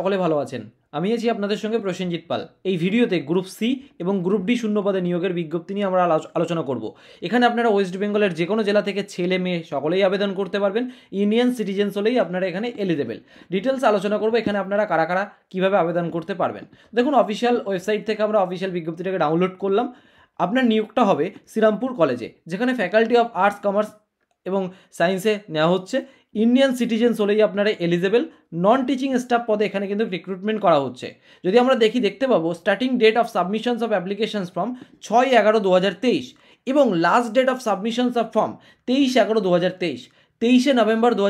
সকলে ভালো আছেন আমি আছি আপনাদের সঙ্গে প্রসেনজিৎ পাল এই ভিডিওতে গ্রুপ সি এবং গ্রুপ ডি শূন্যপদে নিয়োগের বিজ্ঞপ্তি নিয়ে আমরা আলোচনা করব এখানে আপনারা ওয়েস্ট বেঙ্গলের যে কোনো জেলা থেকে ছেলে মেয়ে সকলেই আবেদন করতে পারবেন ইন্ডিয়ান সিটিজেন্স হলেই আপনারা এখানে এলিজেবেল ডিটেলস আলোচনা করব এখানে আপনারা কারা কারা কীভাবে আবেদন করতে পারবেন দেখুন অফিসিয়াল ওয়েবসাইট থেকে আমরা অফিসিয়াল বিজ্ঞপ্তিটাকে ডাউনলোড করলাম আপনার নিয়োগটা হবে শ্রীরামপুর কলেজে যেখানে ফ্যাকাল্টি অফ আর্টস কমার্স এবং সায়েন্সে নেওয়া হচ্ছে ইন্ডিয়ান সিটিজেন্স হলেই আপনারা এলিজেবল নন টিচিং স্টাফ পদে এখানে কিন্তু রিক্রুটমেন্ট করা হচ্ছে যদি আমরা দেখি দেখতে পাবো starting date of submissions of applications form ছয় এগারো দু এবং last date of submissions of form তেইশ এগারো দু তেইশে নভেম্বর দু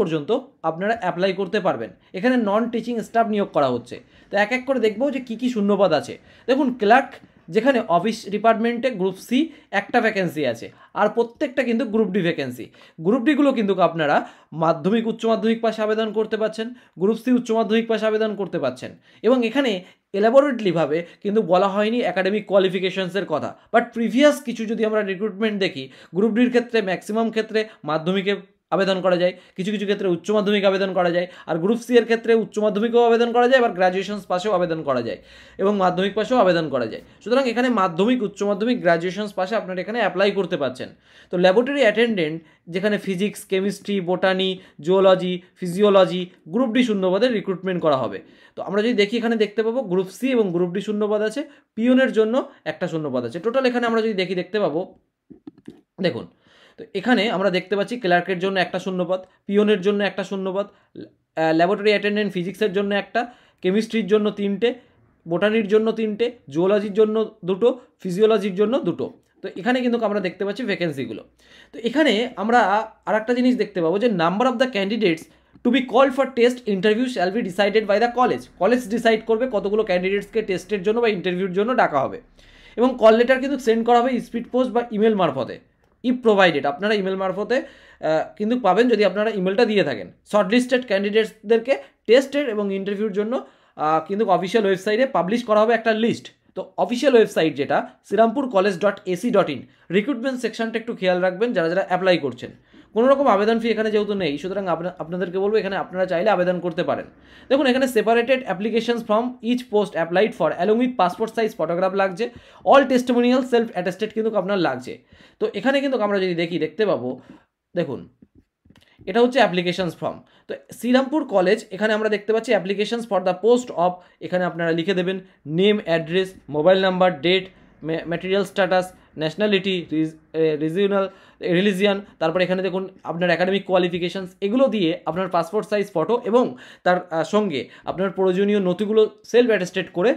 পর্যন্ত আপনারা অ্যাপ্লাই করতে পারবেন এখানে নন টিচিং স্টাফ নিয়োগ করা হচ্ছে তো এক এক করে দেখবো যে কী কী শূন্যপদ আছে দেখুন ক্লার্ক যেখানে অফিস ডিপার্টমেন্টে গ্রুপ সি একটা ভ্যাকেন্সি আছে আর প্রত্যেকটা কিন্তু গ্রুপ ডি ভ্যাকেন্সি গ্রুপ ডিগুলো কিন্তু আপনারা মাধ্যমিক উচ্চ মাধ্যমিক পাশে আবেদন করতে পারছেন গ্রুপ সি উচ্চ মাধ্যমিক পাশে আবেদন করতে পারছেন এবং এখানে এলাবোরেটলিভাবে কিন্তু বলা হয়নি একাডেমিক কোয়ালিফিকেশনসের কথা বাট প্রিভিয়াস কিছু যদি আমরা রিক্রুটমেন্ট দেখি গ্রুপ ডির ক্ষেত্রে ম্যাক্সিমাম ক্ষেত্রে মাধ্যমিকে আবেদন করা যায় কিছু কিছু ক্ষেত্রে উচ্চ মাধ্যমিক আবেদন করা যায় আর গ্রুপ সি এর ক্ষেত্রে উচ্চ মাধ্যমিকও আবেদন করা যায় আবার গ্রাজুয়েশন পাশেও আবেদন করা যায় এবং মাধ্যমিক পাশেও আবেদন করা যায় সুতরাং এখানে মাধ্যমিক উচ্চ মাধ্যমিক গ্রাজুয়েশন পাশে আপনারা এখানে অ্যাপ্লাই করতে পারছেন তো ল্যাবরেটরি অ্যাটেন্ডেন্ট যেখানে physics chemistry botany geology physiology group D শূন্যপদের রিক্রুটমেন্ট করা হবে তো আমরা যদি দেখি এখানে দেখতে পাবো গ্রুপ সি এবং গ্রুপ ডি শূন্যপদ আছে পিওনের জন্য একটা শূন্যপদ আছে টোটাল এখানে আমরা যদি দেখি দেখতে পাবো দেখুন তো এখানে আমরা দেখতে পাচ্ছি ক্লার্কের জন্য একটা শূন্যপদ পিওনের জন্য একটা শূন্যপদ ল্যাবরেটরি অ্যাটেন্ডেন্ট ফিজিক্সের জন্য একটা কেমিস্ট্রির জন্য তিনটে বোটানির জন্য তিনটে জুওলজির জন্য দুটো ফিজিওলজির জন্য দুটো তো এখানে কিন্তু আমরা দেখতে পাচ্ছি ভ্যাকেন্সিগুলো তো এখানে আমরা আর একটা জিনিস দেখতে পাবো যে number of the candidates to be call for test interview shall be decided by the college college decide করবে কতগুলো ক্যান্ডিডেটসকে টেস্টের জন্য বা ইন্টারভিউর জন্য ডাকা হবে এবং কল লেটার কিন্তু সেন্ড করা হবে স্পিড পোস্ট বা ইমেল মারফতে ই প্রোভাইডেড আপনারা ইমেল মারফতে কিন্তু পাবেন যদি আপনারা ইমেলটা দিয়ে থাকেন শর্টলিস্টেড ক্যান্ডিডেটসদেরকে টেস্টের এবং ইন্টারভিউর জন্য কিন্তু অফিসিয়াল ওয়েবসাইটে পাবলিশ করা হবে একটা লিস্ট তো অফিসিয়াল ওয়েবসাইট যেটা Serampore college dot AC dot in recruitment সেকশনটা একটু খেয়াল রাখবেন যারা যারা অ্যাপ্লাই করছেন কোনো রকম আবেদন ফি এখানে যেহেতু নেই সুতরাং আপনাদেরকে বলবো এখানে আপনারা চাইলে আবেদন করতে পারেন দেখুন এখানে separated application from each post applied for along with passport size photograph লাগছে অল টেস্টমোনিয়াল সেলফ অ্যাটেস্টেড কিন্তু আপনার লাগছে তো এখানে কিন্তু আমরা যদি দেখি দেখতে পাবো দেখুন এটা হচ্ছে অ্যাপ্লিকেশনস ফর্ম তো শ্রীরামপুর কলেজ এখানে আমরা দেখতে পাচ্ছি applications for the post of এখানে আপনারা লিখে দেবেন name address mobile number date marital status nationality regional religion তারপর এখানে দেখুন আপনার একাডেমিক কোয়ালিফিকেশানস এগুলো দিয়ে আপনার পাসপোর্ট সাইজ ফটো এবং তার সঙ্গে আপনার প্রয়োজনীয় নথিগুলো সেলফ অ্যাটেস্টেড করে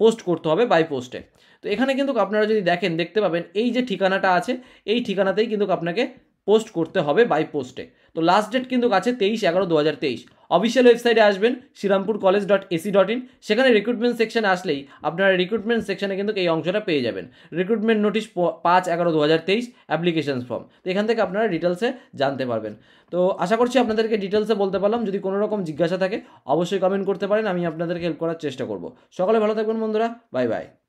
পোস্ট করতে হবে বাই পোস্টে তো এখানে কিন্তু আপনারা যদি দেখেন দেখতে পাবেন এই যে ঠিকানাটা আছে এই ঠিকানাতেই কিন্তু আপনাকে পোস্ট করতে হবে বাই পোস্টে তো লাস্ট ডেট কিন্তু আছে তেইশ এগারো দু হাজার তেইশ অফিসিয়াল ওয়েবসাইটে আসবেন Serampore college dot AC dot in সেখানে রিক্রুটমেন্ট সেকশন আসলেই আপনারা রিক্রুটমেন্ট সেকশনে কিন্তু এই অংশটা পেয়ে যাবেন রিক্রুটমেন্ট নোটিশ পাঁচ এগারো দু হাজার তেইশ অ্যাপ্লিকেশন ফর্ম তো এখান থেকে আপনারা ডিটেলসে জানতে পারবেন তো আশা করছি আপনাদেরকে ডিটেলসে বলতে পারলাম যদি কোনো রকম জিজ্ঞাসা থাকে অবশ্যই কমেন্ট করতে পারেন আমি আপনাদেরকে হেল্প করার চেষ্টা করব সকালে ভালো থাকবেন বন্ধুরা বাই বাই